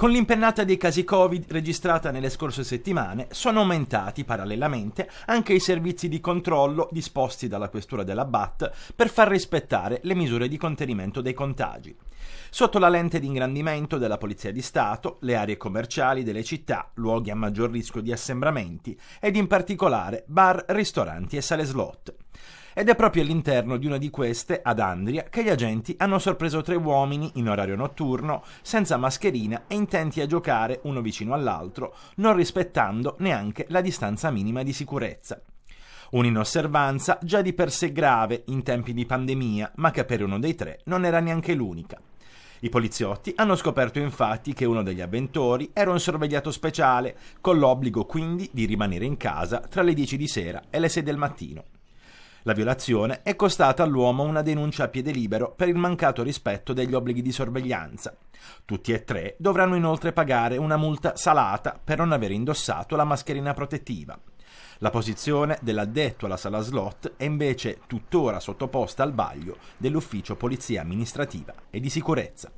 Con l'impennata dei casi Covid registrata nelle scorse settimane, sono aumentati parallelamente anche i servizi di controllo disposti dalla questura della BAT per far rispettare le misure di contenimento dei contagi. Sotto la lente di ingrandimento della Polizia di Stato, le aree commerciali delle città, luoghi a maggior rischio di assembramenti ed in particolare bar, ristoranti e sale slot ed è proprio all'interno di una di queste, ad Andria, che gli agenti hanno sorpreso tre uomini in orario notturno, senza mascherina e intenti a giocare uno vicino all'altro, non rispettando neanche la distanza minima di sicurezza. Un'inosservanza già di per sé grave in tempi di pandemia, ma che per uno dei tre non era neanche l'unica. I poliziotti hanno scoperto infatti che uno degli avventori era un sorvegliato speciale, con l'obbligo quindi di rimanere in casa tra le 10 di sera e le 6 del mattino. La violazione è costata all'uomo una denuncia a piede libero per il mancato rispetto degli obblighi di sorveglianza. Tutti e tre dovranno inoltre pagare una multa salata per non aver indossato la mascherina protettiva. La posizione dell'addetto alla sala slot è invece tuttora sottoposta al vaglio dell'ufficio polizia amministrativa e di sicurezza.